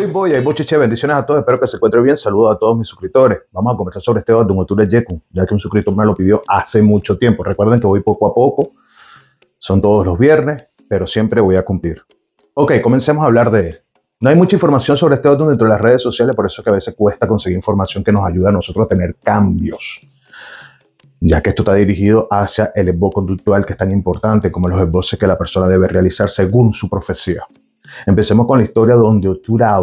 hay Bochiche, bendiciones a todos, espero que se encuentren bien, saludos a todos mis suscriptores. Vamos a conversar sobre este Dumoture Yekun, ya que un suscriptor me lo pidió hace mucho tiempo. Recuerden que voy poco a poco, son todos los viernes, pero siempre voy a cumplir. Ok, comencemos a hablar de él. No hay mucha información sobre este otro dentro de las redes sociales, por eso es que a veces cuesta conseguir información que nos ayuda a nosotros a tener cambios, ya que esto está dirigido hacia el esbozo conductual que es tan importante como los esboces que la persona debe realizar según su profesión. Empecemos con la historia donde Otura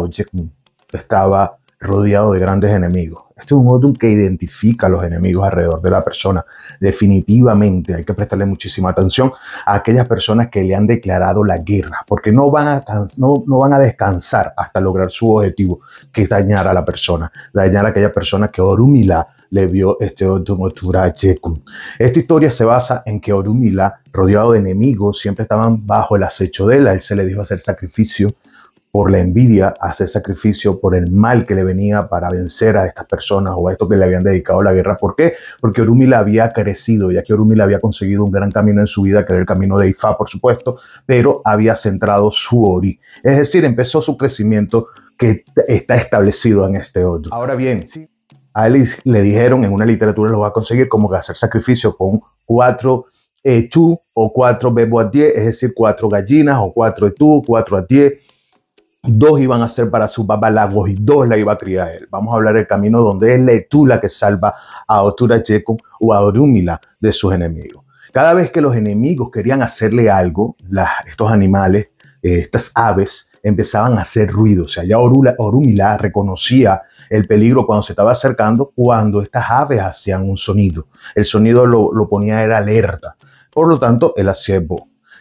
estaba rodeado de grandes enemigos. Este es un Odum que identifica a los enemigos alrededor de la persona. Definitivamente hay que prestarle muchísima atención a aquellas personas que le han declarado la guerra, porque no van a, no, van a descansar hasta lograr su objetivo, que es dañar a la persona, dañar a aquella persona que Orumila le vio este Odum Otura Esta historia se basa en que Orumila, rodeado de enemigos, siempre estaban bajo el acecho de él. él se le dijo hacer sacrificio por la envidia hacer sacrificio por el mal que le venía para vencer a estas personas o a esto que le habían dedicado la guerra. ¿Por qué? Porque Orúmila había crecido, ya que Orúmila había conseguido un gran camino en su vida, que era el camino de Ifá, por supuesto, pero había centrado su Ori. Es decir, empezó su crecimiento que está establecido en este otro. Ahora bien, a él le dijeron en una literatura lo va a conseguir como que hacer sacrificio con cuatro etú eh, o cuatro bebo a diez, es decir, cuatro gallinas o cuatro etú, cuatro a diez dos iban a ser para su papá lagos y dos la iba a criar él. Vamos a hablar del camino donde es la etula que salva a Otura o a Orúmila de sus enemigos. Cada vez que los enemigos querían hacerle algo, estos animales, eh, estas aves, empezaban a hacer ruido. O sea, ya Orula, Orúmila reconocía el peligro cuando se estaba acercando, cuando estas aves hacían un sonido. El sonido lo, ponía era alerta. Por lo tanto, él hacía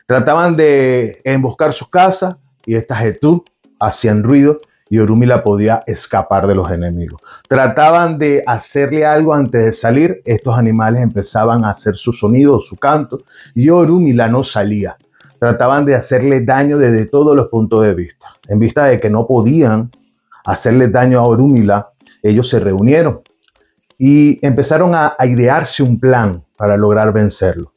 Trataban de emboscar sus casas y estas etú hacían ruido y Orúmila podía escapar de los enemigos. Trataban de hacerle algo antes de salir, estos animales empezaban a hacer su sonido, su canto, y Orúmila no salía. Trataban de hacerle daño desde todos los puntos de vista. En vista de que no podían hacerle daño a Orúmila, ellos se reunieron y empezaron a, a idearse un plan para lograr vencerlo.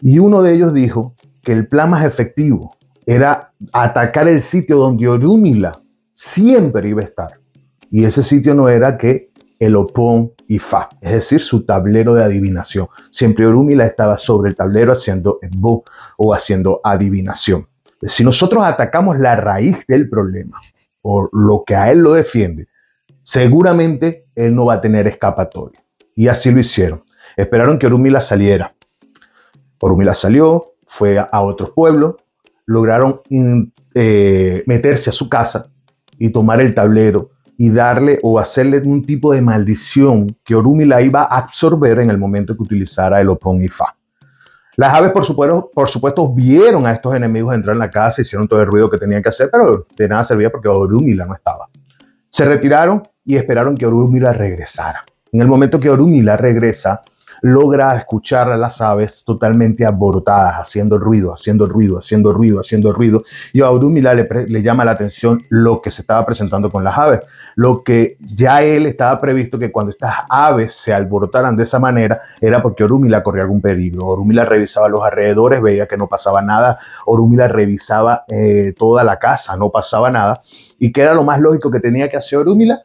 Y uno de ellos dijo que el plan más efectivo era atacar el sitio donde Orúmila siempre iba a estar. Y ese sitio no era que el Opón y Fa, es decir, su tablero de adivinación. Siempre Orúmila estaba sobre el tablero haciendo Bo o haciendo adivinación. Si nosotros atacamos la raíz del problema o lo que a él lo defiende, seguramente él no va a tener escapatoria. Y así lo hicieron. Esperaron que Orúmila saliera. Orúmila salió, fue a otros pueblos, lograron eh, meterse a su casa y tomar el tablero y darle o hacerle un tipo de maldición que Orumi la iba a absorber en el momento que utilizara el Opon y Fa. Las aves, por supuesto, por supuesto, vieron a estos enemigos entrar en la casa, hicieron todo el ruido que tenían que hacer, pero de nada servía porque Orumila no estaba. Se retiraron y esperaron que Orumila regresara. En el momento que Orumila regresa, logra escuchar a las aves totalmente alborotadas, haciendo ruido, haciendo ruido, haciendo ruido, haciendo ruido. Y a le, llama la atención lo que se estaba presentando con las aves, lo que ya él estaba previsto que cuando estas aves se alborotaran de esa manera era porque Orumila corría algún peligro. Orumila revisaba los alrededores, veía que no pasaba nada. Orumila revisaba eh, toda la casa, no pasaba nada. ¿Y qué era lo más lógico que tenía que hacer Orumila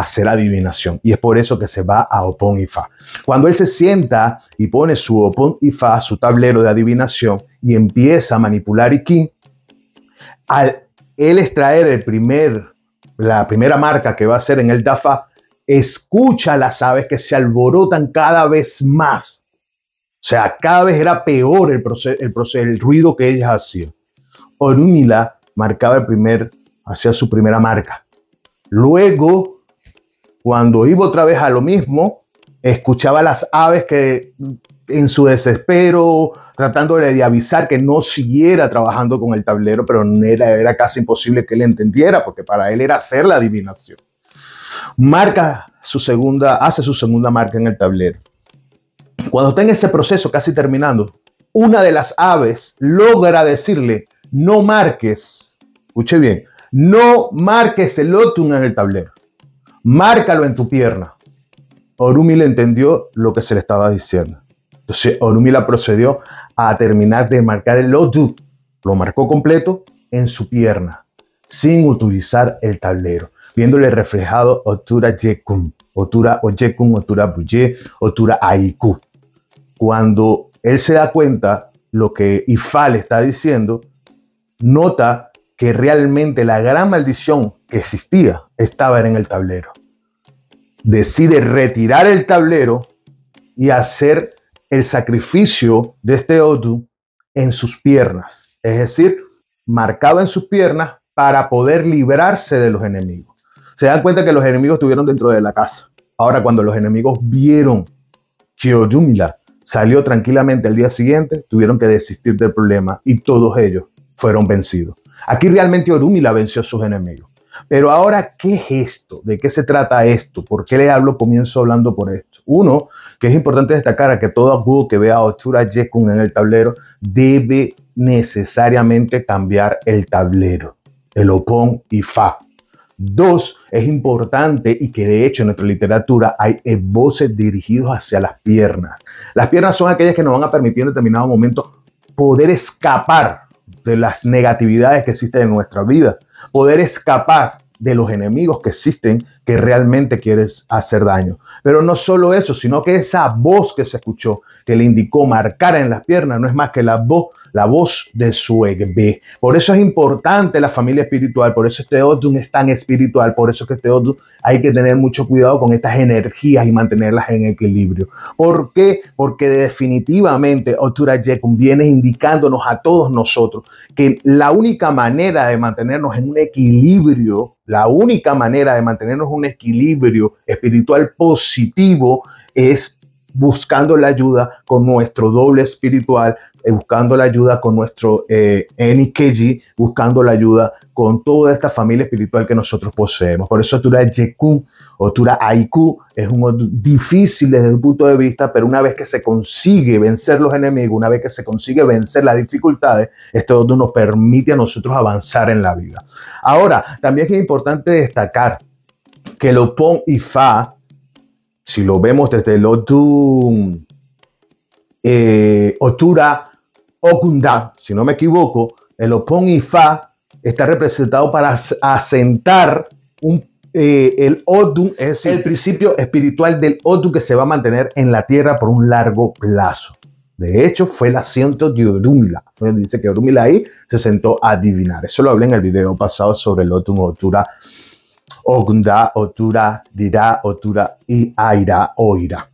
hacer adivinación. Y es por eso que se va a Opon y Fa. Cuando él se sienta y pone su Opon y Fa, su tablero de adivinación, y empieza a manipular Ikin, al él extraer el primer, la primera marca que va a hacer en el DAFA, escucha las aves que se alborotan cada vez más. O sea, cada vez era peor el, el, el ruido que ellas hacían. Orunila marcaba el primer, hacía su primera marca. Luego cuando iba otra vez a lo mismo, escuchaba a las aves que en su desespero, tratándole de avisar que no siguiera trabajando con el tablero, pero era, casi imposible que él entendiera, porque para él era hacer la adivinación. Marca su segunda, hace su segunda marca en el tablero. Cuando está en ese proceso, casi terminando, una de las aves logra decirle, no marques, escuche bien, no marques el lotum en el tablero márcalo en tu pierna. Orumi le entendió lo que se le estaba diciendo. Entonces Orumi la procedió a terminar de marcar el Lodu. Lo marcó completo en su pierna, sin utilizar el tablero, viéndole reflejado Otura Jekun, Otura Oyekun, Otura Buye, Otura Aiku. Cuando él se da cuenta lo que Ifa le está diciendo, nota que realmente la gran maldición que existía estaba en el tablero decide retirar el tablero y hacer el sacrificio de este Odu en sus piernas, es decir, marcado en sus piernas para poder librarse de los enemigos. Se dan cuenta que los enemigos estuvieron dentro de la casa. Ahora, cuando los enemigos vieron que Orumila salió tranquilamente al día siguiente, tuvieron que desistir del problema y todos ellos fueron vencidos. Aquí realmente Orumila venció a sus enemigos. Pero ahora, ¿qué es esto? ¿De qué se trata esto? ¿Por qué le hablo? Comienzo hablando por esto. Uno, que es importante destacar que todo agudo que vea a Otsura en el tablero debe necesariamente cambiar el tablero, el opon y fa. Dos, es importante y que de hecho en nuestra literatura hay voces dirigidos hacia las piernas. Las piernas son aquellas que nos van a permitir en determinado momento poder escapar de las negatividades que existen en nuestra vida poder escapar de los enemigos que existen que realmente quieres hacer daño. Pero no solo eso, sino que esa voz que se escuchó, que le indicó marcar en las piernas, no es más que la voz, la voz de su egbe. Por eso es importante la familia espiritual, por eso este otro es tan espiritual, por eso que este otro hay que tener mucho cuidado con estas energías y mantenerlas en equilibrio. ¿Por qué? Porque definitivamente Otura Yekun viene indicándonos a todos nosotros que la única manera de mantenernos en un equilibrio, la única manera de mantenernos en un equilibrio espiritual positivo es buscando la ayuda con nuestro doble espiritual, eh, buscando la ayuda con nuestro eh, Enikeji, buscando la ayuda con toda esta familia espiritual que nosotros poseemos. Por eso Tura Yeku o Tura Aiku es un, difícil desde el punto de vista, pero una vez que se consigue vencer los enemigos, una vez que se consigue vencer las dificultades, esto nos permite a nosotros avanzar en la vida. Ahora, también es importante destacar que lo pon y fa, si lo vemos desde el Otun eh, Otura Okunda, si no me equivoco, el eh, Opon y Fa está representado para asentar eh, el Otum, es el principio espiritual del Otun que se va a mantener en la tierra por un largo plazo. De hecho, fue el asiento de Orúmila. Dice que Orumila ahí se sentó a adivinar. Eso lo hablé en el video pasado sobre el Otum Otura Ogunda, Otura, Dirá, Otura y Aira, Oira.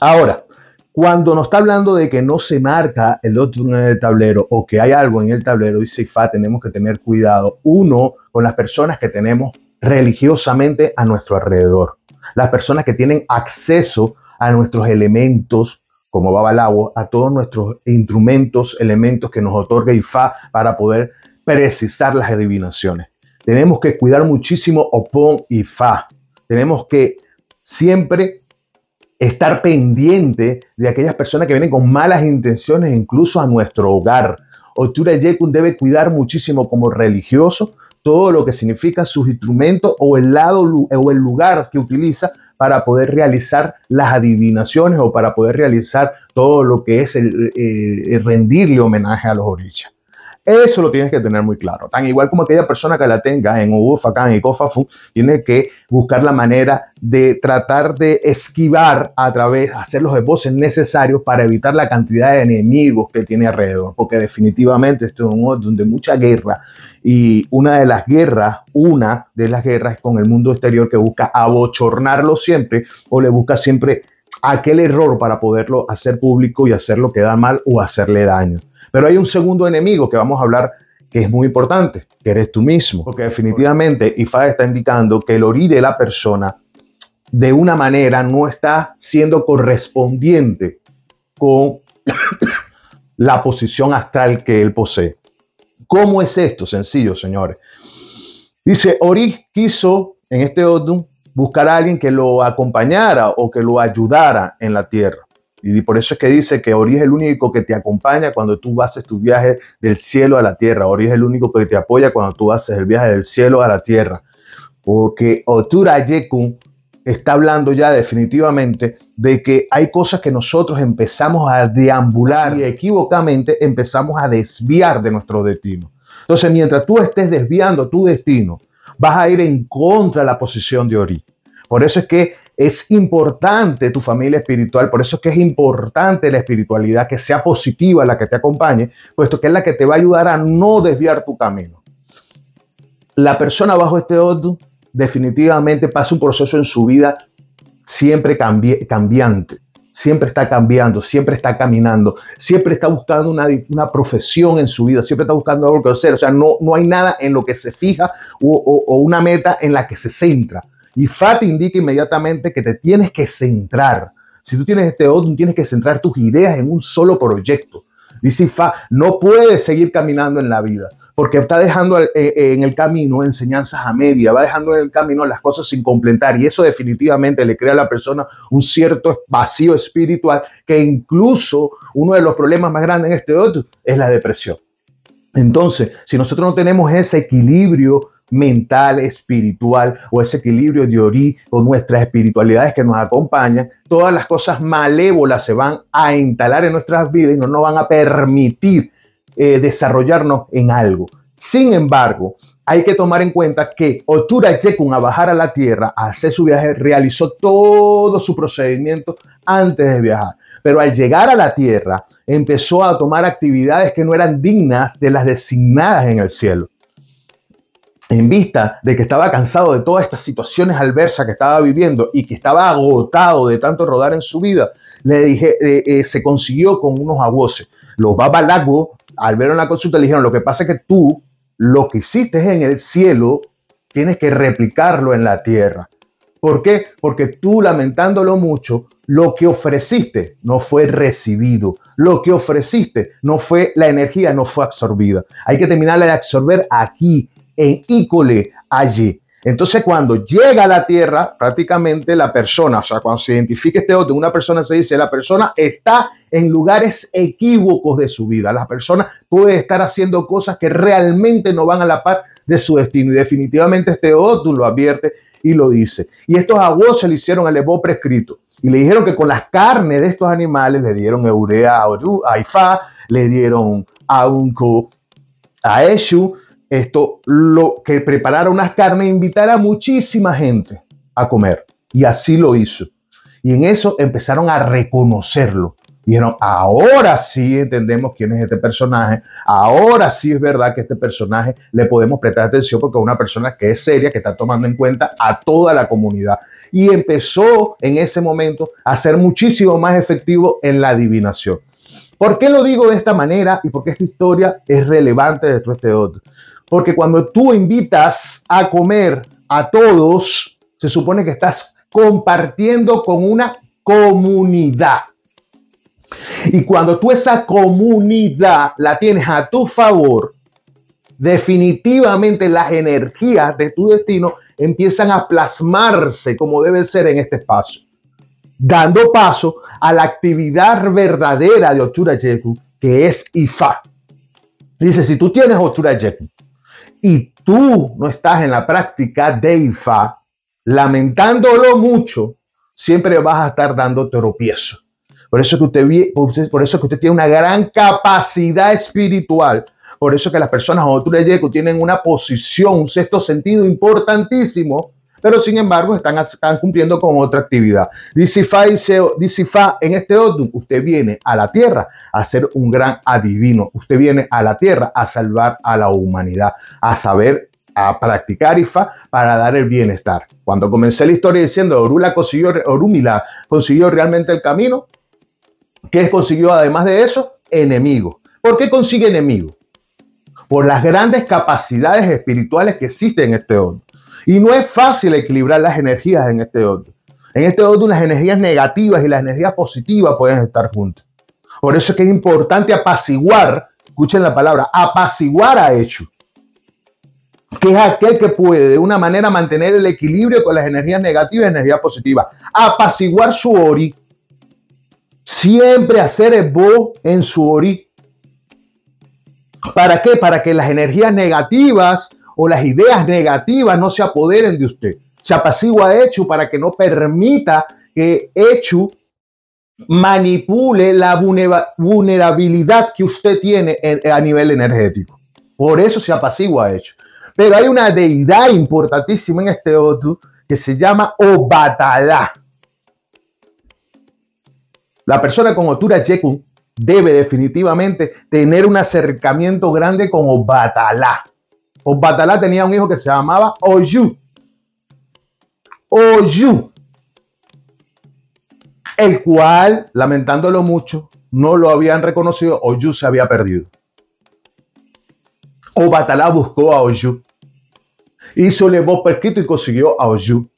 Ahora, cuando nos está hablando de que no se marca el otro en el tablero o que hay algo en el tablero, dice Ifá, tenemos que tener cuidado, uno, con las personas que tenemos religiosamente a nuestro alrededor, las personas que tienen acceso a nuestros elementos como Babalao, a todos nuestros instrumentos, elementos que nos otorga IFA para poder precisar las adivinaciones. Tenemos que cuidar muchísimo opon y Fa. Tenemos que siempre estar pendiente de aquellas personas que vienen con malas intenciones incluso a nuestro hogar. Otura Yekun debe cuidar muchísimo como religioso todo lo que significa sus instrumentos o el lado o el lugar que utiliza para poder realizar las adivinaciones o para poder realizar todo lo que es el, rendirle homenaje a los orichas. Eso lo tienes que tener muy claro. Tan igual como aquella persona que la tenga en Ubufacán y kofafu tiene que buscar la manera de tratar de esquivar a través, hacer los esboces necesarios para evitar la cantidad de enemigos que tiene alrededor, porque definitivamente esto es un mundo donde mucha guerra y una de las guerras, una de las guerras es con el mundo exterior que busca abochornarlo siempre o le busca siempre aquel error para poderlo hacer público y hacerlo da mal o hacerle daño. Pero hay un segundo enemigo que vamos a hablar que es muy importante, que eres tú mismo. Porque definitivamente IFA está indicando que el orí de la persona de una manera no está siendo correspondiente con la posición astral que él posee. ¿Cómo es esto? Sencillo, señores. Dice, Ori quiso en este Odum buscar a alguien que lo acompañara o que lo ayudara en la tierra. Y por eso es que dice que Ori es el único que te acompaña cuando tú haces tu viaje del cielo a la tierra. Ori es el único que te apoya cuando tú haces el viaje del cielo a la tierra. Porque Otura Yekun está hablando ya definitivamente de que hay cosas que nosotros empezamos a deambular y equivocamente empezamos a desviar de nuestro destino. Entonces, mientras tú estés desviando tu destino, vas a ir en contra de la posición de Ori. Por eso es que es importante tu familia espiritual, por eso es que es importante la espiritualidad, que sea positiva la que te acompañe, puesto que es la que te va a ayudar a no desviar tu camino. La persona bajo este otro definitivamente pasa un proceso en su vida siempre cambiante siempre está cambiando, siempre está caminando, siempre está buscando una, profesión en su vida, siempre está buscando algo que hacer. O sea, no, no hay nada en lo que se fija o, una meta en la que se centra. Y FA te indica inmediatamente que te tienes que centrar. Si tú tienes este otro, tienes que centrar tus ideas en un solo proyecto. Dice FA, no puedes seguir caminando en la vida porque está dejando eh, eh, en el camino enseñanzas a media, va dejando en el camino las cosas sin completar y eso definitivamente le crea a la persona un cierto vacío espiritual que incluso uno de los problemas más grandes en este otro es la depresión. Entonces, si nosotros no tenemos ese equilibrio mental, espiritual o ese equilibrio de Ori o nuestras espiritualidades que nos acompañan, todas las cosas malévolas se van a instalar en nuestras vidas y no nos van a permitir eh, desarrollarnos en algo. Sin embargo, hay que tomar en cuenta que Otura Yekun a bajar a la tierra, a hacer su viaje, realizó todo su procedimiento antes de viajar. Pero al llegar a la tierra, empezó a tomar actividades que no eran dignas de las designadas en el cielo en vista de que estaba cansado de todas estas situaciones adversas que estaba viviendo y que estaba agotado de tanto rodar en su vida, le dije, eh, eh, se consiguió con unos voces Los babalagos, al ver una consulta, le dijeron, lo que pasa es que tú, lo que hiciste en el cielo, tienes que replicarlo en la tierra. ¿Por qué? Porque tú, lamentándolo mucho, lo que ofreciste no fue recibido. Lo que ofreciste no fue la energía, no fue absorbida. Hay que terminarla de absorber aquí, en ícole allí. Entonces, cuando llega a la tierra, prácticamente la persona, o sea, cuando se identifica este otro, una persona se dice, la persona está en lugares equívocos de su vida. La persona puede estar haciendo cosas que realmente no van a la par de su destino. Y definitivamente este otro lo advierte y lo dice. Y estos Aguos se le hicieron a Evo prescrito. Y le dijeron que con las carnes de estos animales le dieron eurea a, le dieron a Unco, a Eshu, esto lo que preparara unas carnes invitara a muchísima gente a comer. Y así lo hizo. Y en eso empezaron a reconocerlo. Dieron, ahora sí entendemos quién es este personaje, ahora sí es verdad que este personaje le podemos prestar atención porque es una persona que es seria, que está tomando en cuenta a toda la comunidad. Y empezó en ese momento a ser muchísimo más efectivo en la adivinación. ¿Por qué lo digo de esta manera y por qué esta historia es relevante de todo este otro? Porque cuando tú invitas a comer a todos, se supone que estás compartiendo con una comunidad. Y cuando tú esa comunidad la tienes a tu favor, definitivamente las energías de tu destino empiezan a plasmarse como debe ser en este espacio, dando paso a la actividad verdadera de Ochura Yeku, que es Ifa. Dice, si tú tienes Ochura Yeku, y tú no estás en la práctica de lamentándolo mucho, siempre vas a estar dando tropiezo. Por eso que usted, por eso que usted tiene una gran capacidad espiritual. Por eso que las personas, cuando tú le llegas, tienen una posición, un sexto sentido importantísimo, pero sin embargo están, cumpliendo con otra actividad. Dice Fa, en este otro usted viene a la tierra a ser un gran adivino, usted viene a la tierra a salvar a la humanidad, a saber a practicar IFA para dar el bienestar. Cuando comencé la historia diciendo Orula consiguió, consiguió realmente el camino, ¿qué consiguió además de eso? enemigo? ¿Por qué consigue enemigo Por las grandes capacidades espirituales que existen en este mundo. Y no es fácil equilibrar las energías en este otro. En este otro las energías negativas y las energías positivas pueden estar juntas. Por eso es que es importante apaciguar, escuchen la palabra, apaciguar a hecho, que es aquel que puede de una manera mantener el equilibrio con las energías negativas y energías positivas. Apaciguar su ori. Siempre hacer el bo en su ori. ¿Para qué? Para que las energías negativas o las ideas negativas no se apoderen de usted. Se apacigua a Echu para que no permita que Echu manipule la vulnerabilidad que usted tiene a nivel energético. Por eso se apacigua Echu. Pero hay una deidad importantísima en este otro que se llama Obatalá. La persona con Otura Yekun debe definitivamente tener un acercamiento grande con Obatalá. Batalá tenía un hijo que se llamaba Oyu. Oyu. El cual, lamentándolo mucho, no lo habían reconocido. Oyu se había perdido. Batalá buscó a Oyu. Hizo voz perquito y consiguió a Oyu.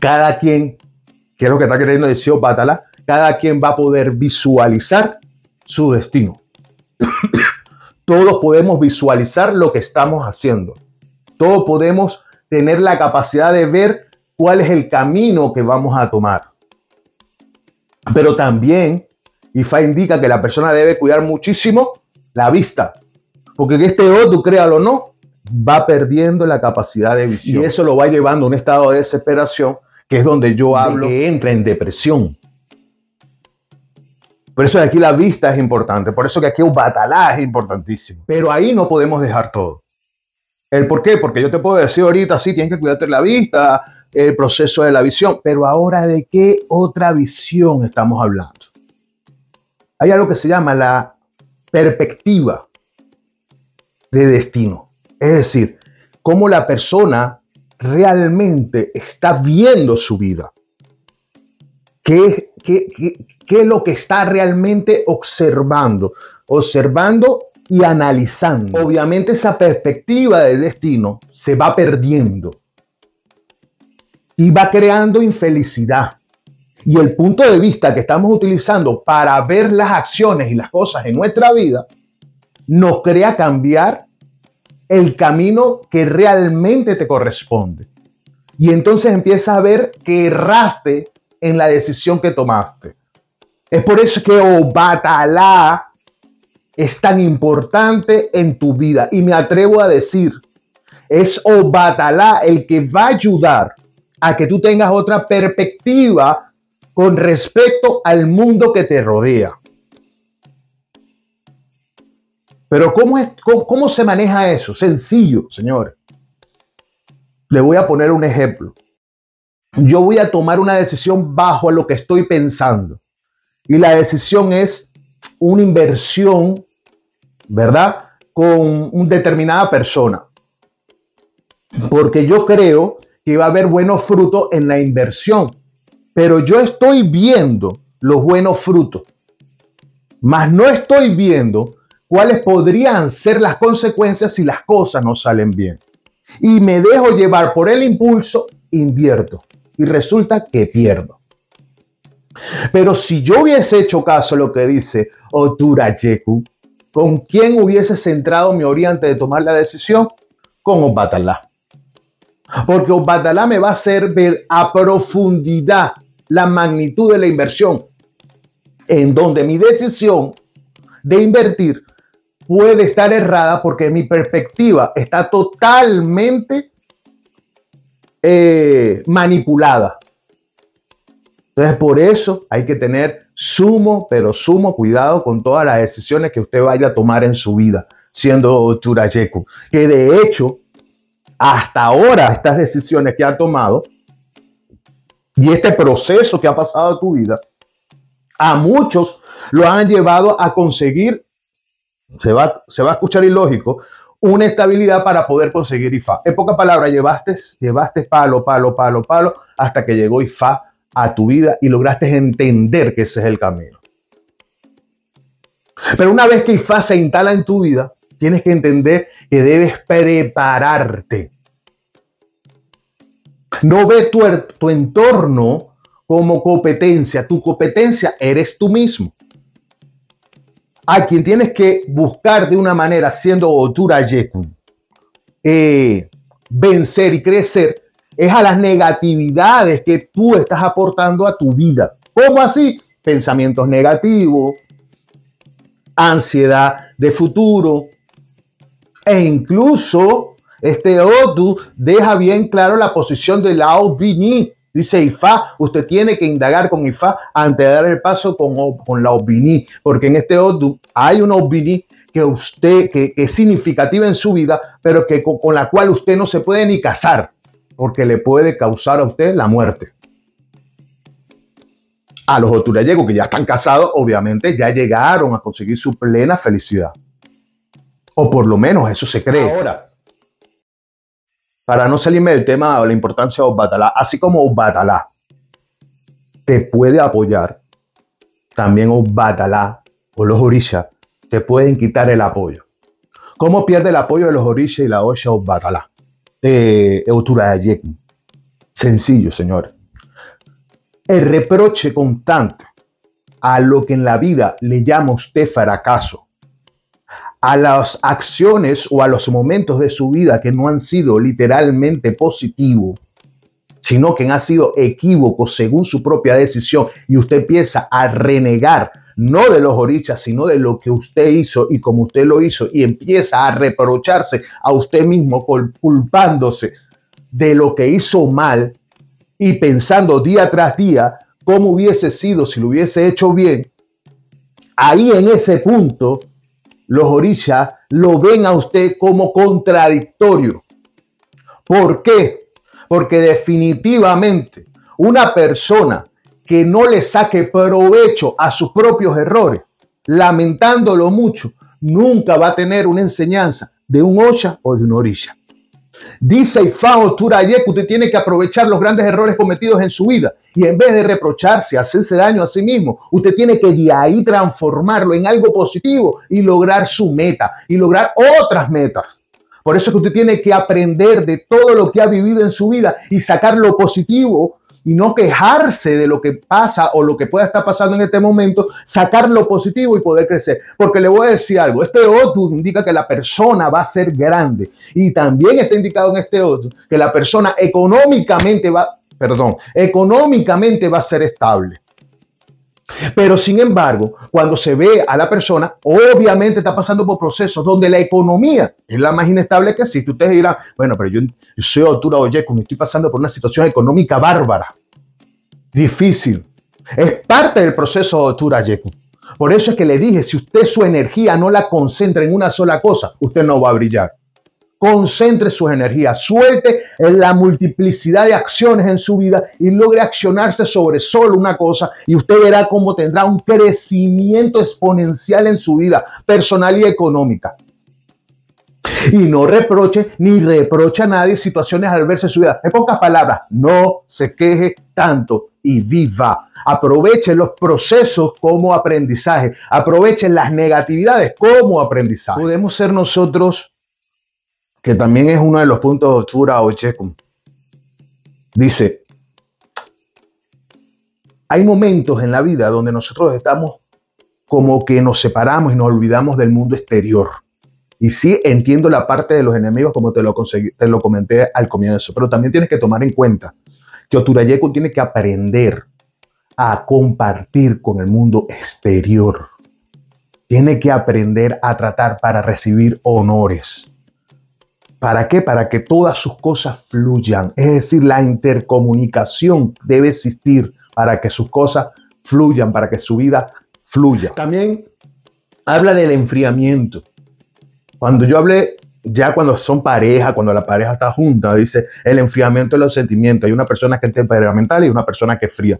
Cada quien, que es lo que está queriendo decir Batalá, cada quien va a poder visualizar su destino. Todos podemos visualizar lo que estamos haciendo. Todos podemos tener la capacidad de ver cuál es el camino que vamos a tomar. Pero también IFA indica que la persona debe cuidar muchísimo la vista, porque este otro, créalo o no, va perdiendo la capacidad de visión. Y eso lo va llevando a un estado de desesperación, que es donde yo hablo, que entra en depresión. Por eso aquí la vista es importante, por eso que aquí un batalá es importantísimo. Pero ahí no podemos dejar todo. ¿El por qué? Porque yo te puedo decir ahorita, sí, tienes que cuidarte la vista, el proceso de la visión, pero ahora de qué otra visión estamos hablando. Hay algo que se llama la perspectiva de destino. Es decir, cómo la persona realmente está viendo su vida. ¿Qué, qué, qué, qué es lo que está realmente observando, observando y analizando. Obviamente esa perspectiva de destino se va perdiendo y va creando infelicidad. Y el punto de vista que estamos utilizando para ver las acciones y las cosas en nuestra vida nos crea cambiar el camino que realmente te corresponde. Y entonces empiezas a ver que erraste en la decisión que tomaste. Es por eso que Obatalá es tan importante en tu vida. Y me atrevo a decir, es Obatalá el que va a ayudar a que tú tengas otra perspectiva con respecto al mundo que te rodea. Pero ¿cómo, es, cómo, se maneja eso? Sencillo, señores. Le voy a poner un ejemplo. Yo voy a tomar una decisión bajo lo que estoy pensando. Y la decisión es una inversión, ¿verdad? Con una determinada persona. Porque yo creo que va a haber buenos frutos en la inversión. Pero yo estoy viendo los buenos frutos. Mas no estoy viendo cuáles podrían ser las consecuencias si las cosas no salen bien. Y me dejo llevar por el impulso, invierto. Y resulta que pierdo. Pero si yo hubiese hecho caso a lo que dice Oturayeku, ¿con quién hubiese centrado mi oriente de tomar la decisión? Con Obatalá. Porque Obatalá me va a hacer ver a profundidad la magnitud de la inversión, en donde mi decisión de invertir puede estar errada porque mi perspectiva está totalmente eh, manipulada. Entonces, por eso hay que tener sumo, pero sumo cuidado con todas las decisiones que usted vaya a tomar en su vida, siendo Churayeco. Que de hecho, hasta ahora, estas decisiones que ha tomado y este proceso que ha pasado a tu vida, a muchos lo han llevado a conseguir, se va, se va a escuchar ilógico, una estabilidad para poder conseguir IFA. En poca palabra llevaste, llevaste palo, palo, palo, palo, hasta que llegó IFA a tu vida y lograste entender que ese es el camino. Pero una vez que IFA se instala en tu vida, tienes que entender que debes prepararte. No ve er-, tu, entorno como competencia. Tu competencia eres tú mismo. A quien tienes que buscar de una manera, siendo otura eh, vencer y crecer, es a las negatividades que tú estás aportando a tu vida. ¿Cómo así? Pensamientos negativos, ansiedad de futuro e incluso este Odu deja bien claro la posición de la Obini. Dice Ifá, usted tiene que indagar con Ifá antes de dar el paso con, con la Obini, porque en este Odu hay una Obini que usted, que, es significativa en su vida, pero que con la cual usted no se puede ni casar porque le puede causar a usted la muerte. A los oturayegos que ya están casados, obviamente, ya llegaron a conseguir su plena felicidad. O por lo menos eso se cree. Ahora, para no salirme del tema de la importancia de Obatalá, así como Obatalá te puede apoyar, también Obatalá o los orishas te pueden quitar el apoyo. ¿Cómo pierde el apoyo de los orishas y la Osha Obatalá? de Euturayek. Sencillo, señor El reproche constante a lo que en la vida le llama usted fracaso, a las acciones o a los momentos de su vida que no han sido literalmente positivo sino que han sido equívocos según su propia decisión y usted empieza a renegar no de los orichas, sino de lo que usted hizo y como usted lo hizo, y empieza a reprocharse a usted mismo, culpándose de lo que hizo mal y pensando día tras día cómo hubiese sido si lo hubiese hecho bien, ahí en ese punto los orichas lo ven a usted como contradictorio. ¿Por qué? Porque definitivamente una persona que no le saque provecho a sus propios errores, lamentándolo mucho, nunca va a tener una enseñanza de un Ocha o de una orilla. Dice Ifao Turaye que usted tiene que aprovechar los grandes errores cometidos en su vida y en vez de reprocharse, hacerse daño a sí mismo, usted tiene que de ahí transformarlo en algo positivo y lograr su meta y lograr otras metas. Por eso es que usted tiene que aprender de todo lo que ha vivido en su vida y sacar lo positivo y no quejarse de lo que pasa o lo que pueda estar pasando en este momento, sacar lo positivo y poder crecer. Porque le voy a decir algo, este otro indica que la persona va a ser grande y también está indicado en este otro que la persona económicamente va, perdón, económicamente va a ser estable. Pero sin embargo, cuando se ve a la persona, obviamente está pasando por procesos donde la economía es la más inestable que existe. Ustedes dirán, bueno, pero yo, soy Otura Oyecu, me estoy pasando por una situación económica bárbara, difícil. Es parte del proceso Otura Oyecu. Por eso es que le dije, si usted su energía no la concentra en una sola cosa, usted no va a brillar concentre sus energías, suelte en la multiplicidad de acciones en su vida y logre accionarse sobre solo una cosa y usted verá cómo tendrá un crecimiento exponencial en su vida personal y económica. Y no reproche ni reproche a nadie situaciones al verse su vida. En pocas palabras, no se queje tanto y viva. Aproveche los procesos como aprendizaje. Aproveche las negatividades como aprendizaje. Podemos ser nosotros que también es uno de los puntos de Otura Ochecum, Dice, hay momentos en la vida donde nosotros estamos como que nos separamos y nos olvidamos del mundo exterior. Y sí entiendo la parte de los enemigos como te lo, te lo comenté al comienzo, pero también tienes que tomar en cuenta que Oturayeku tiene que aprender a compartir con el mundo exterior. Tiene que aprender a tratar para recibir honores. ¿Para qué? Para que todas sus cosas fluyan. Es decir, la intercomunicación debe existir para que sus cosas fluyan, para que su vida fluya. También habla del enfriamiento. Cuando yo hablé, ya cuando son pareja, cuando la pareja está junta, dice el enfriamiento de los sentimientos. Hay una persona que es temperamental y una persona que es fría.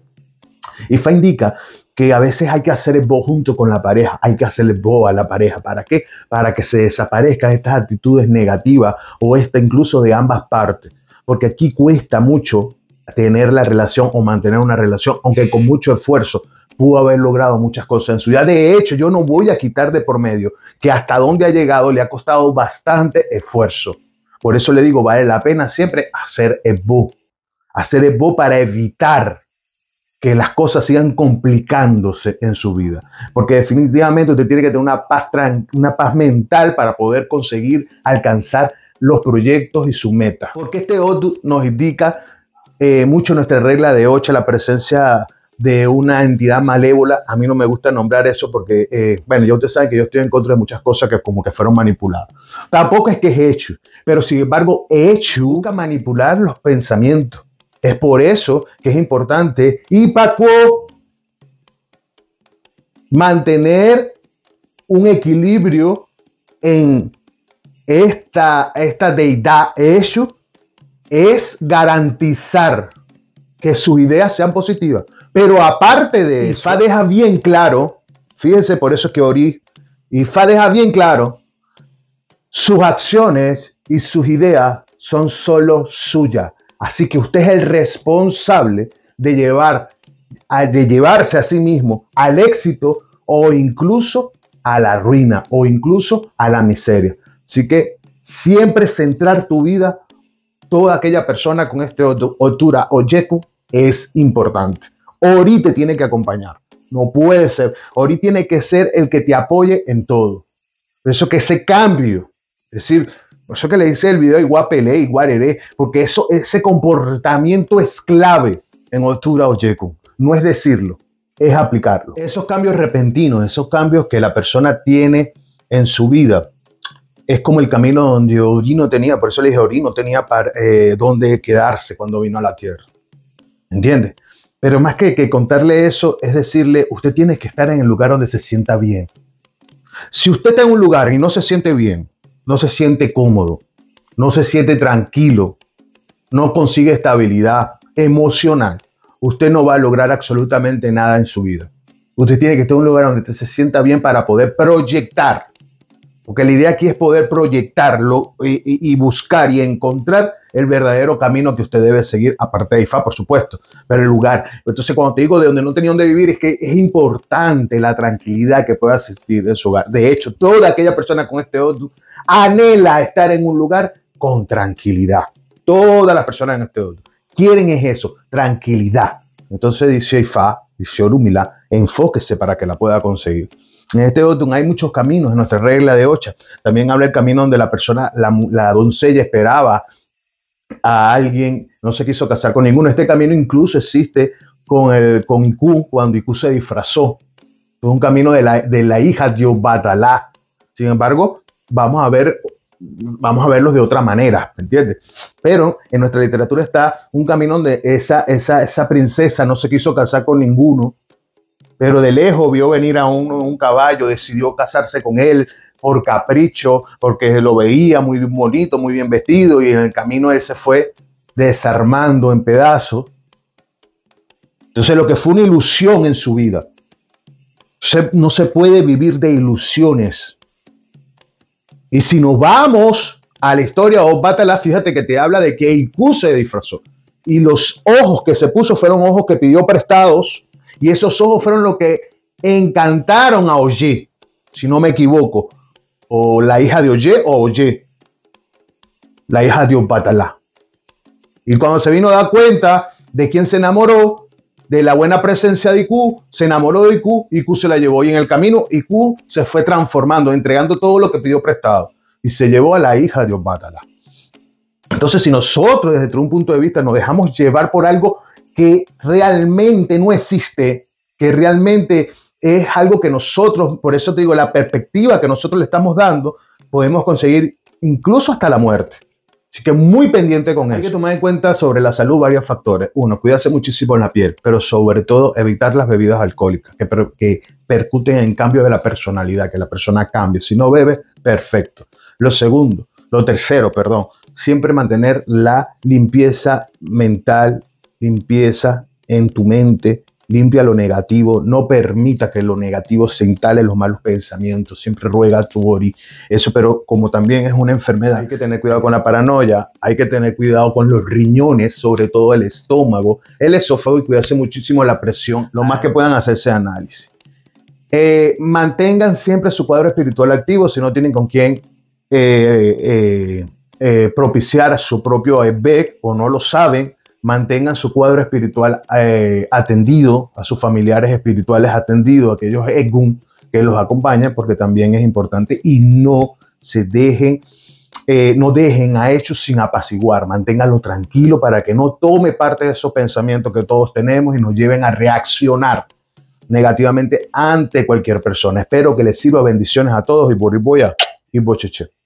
Y fa indica que a veces hay que hacer el bo junto con la pareja, hay que hacer el bo a la pareja. ¿Para qué? Para que se desaparezcan estas actitudes negativas o esta incluso de ambas partes. Porque aquí cuesta mucho tener la relación o mantener una relación, aunque con mucho esfuerzo pudo haber logrado muchas cosas en su vida. De hecho, yo no voy a quitar de por medio que hasta donde ha llegado le ha costado bastante esfuerzo. Por eso le digo, vale la pena siempre hacer el bo, hacer el bo para evitar que las cosas sigan complicándose en su vida. Porque definitivamente usted tiene que tener una paz, una paz mental para poder conseguir alcanzar los proyectos y su meta. Porque este otro nos indica eh, mucho nuestra regla de 8, la presencia de una entidad malévola. A mí no me gusta nombrar eso porque, eh, bueno, ya ustedes saben que yo estoy en contra de muchas cosas que como que fueron manipuladas. Tampoco es que es hecho, pero sin embargo, hecho manipular los pensamientos es por eso que es importante y Paco mantener un equilibrio en esta, esta deidad es garantizar que sus ideas sean positivas. Pero aparte de eso, Ifa deja bien claro, fíjense por eso que Ori, Ifa deja bien claro, sus acciones y sus ideas son solo suyas. Así que usted es el responsable de, llevar, de llevarse a sí mismo al éxito o incluso a la ruina o incluso a la miseria. Así que siempre centrar tu vida, toda aquella persona con este otura o yeku es importante. Ori te tiene que acompañar. No puede ser. Ori tiene que ser el que te apoye en todo. Por eso que ese cambio, es decir, por eso que le hice el video igual igual heré, porque eso, ese comportamiento es clave en Otura o No es decirlo, es aplicarlo. Esos cambios repentinos, esos cambios que la persona tiene en su vida, es como el camino donde Ori no tenía, por eso le dije Ori no tenía para, eh, dónde quedarse cuando vino a la tierra. ¿Entiendes? Pero más que, que contarle eso, es decirle, usted tiene que estar en el lugar donde se sienta bien. Si usted está en un lugar y no se siente bien, no se siente cómodo, no se siente tranquilo, no consigue estabilidad emocional, usted no va a lograr absolutamente nada en su vida. Usted tiene que estar en un lugar donde usted se sienta bien para poder proyectar porque la idea aquí es poder proyectarlo y, buscar y encontrar el verdadero camino que usted debe seguir, aparte de IFA, por supuesto, pero el lugar. Entonces, cuando te digo de donde no tenía donde vivir, es que es importante la tranquilidad que pueda asistir en su hogar. De hecho, toda aquella persona con este odio anhela estar en un lugar con tranquilidad. Todas las personas en este odio quieren es eso, tranquilidad. Entonces dice IFA, dice Orumila, enfóquese para que la pueda conseguir. En este otro hay muchos caminos, en nuestra regla de ocha. También habla el camino donde la persona, la, doncella esperaba a alguien, no se quiso casar con ninguno. Este camino incluso existe con, el, con Iku, cuando Iku se disfrazó. Es un camino de la, de la hija de Sin embargo, vamos a ver vamos a verlos de otra manera, ¿me entiendes? Pero en nuestra literatura está un camino donde esa, esa, esa princesa no se quiso casar con ninguno, pero de lejos vio venir a un, caballo, decidió casarse con él por capricho, porque lo veía muy bonito, muy bien vestido, y en el camino él se fue desarmando en pedazos. Entonces lo que fue una ilusión en su vida, no se puede vivir de ilusiones. Y si nos vamos a la historia de Batala, fíjate que te habla de que el se disfrazó. Y los ojos que se puso fueron ojos que pidió prestados y esos ojos fueron los que encantaron a Oye, si no me equivoco, o la hija de Oye o Oye, la hija de Opatalá. Y cuando se vino a dar cuenta de quién se enamoró, de la buena presencia de Iku, se enamoró de Iku, Iku se la llevó y en el camino Iku se fue transformando, entregando todo lo que pidió prestado y se llevó a la hija de Opatalá. Entonces, si nosotros desde un punto de vista nos dejamos llevar por algo que realmente no existe, que realmente es algo que nosotros, por eso te digo, la perspectiva que nosotros le estamos dando, podemos conseguir incluso hasta la muerte. Así que muy pendiente con eso. Hay que tomar en cuenta sobre la salud varios factores. Uno, cuidarse muchísimo en la piel, pero sobre todo evitar las bebidas alcohólicas que, que percuten en cambio de la personalidad, que la persona cambie. Si no bebe, perfecto. Lo segundo, lo tercero, perdón, siempre mantener la limpieza mental limpieza en tu mente, limpia lo negativo, no permita que lo negativo se instale los malos pensamientos, siempre ruega a tu body. Eso, pero como también es una enfermedad, hay que tener cuidado con la paranoia, hay que tener cuidado con los riñones, sobre todo el estómago, el esófago y cuidarse muchísimo la presión, lo más que puedan hacerse análisis. Eh, mantengan siempre su cuadro espiritual activo si no tienen con quién eh, eh, propiciar a propiciar su propio EBEC o no lo saben mantengan su cuadro espiritual eh, atendido, a sus familiares espirituales atendidos, aquellos que los acompañan, porque también es importante, y no se dejen, eh, no dejen a hechos sin apaciguar, manténganlo tranquilo para que no tome parte de esos pensamientos que todos tenemos y nos lleven a reaccionar negativamente ante cualquier persona. Espero que les sirva bendiciones a todos y por y bocheche.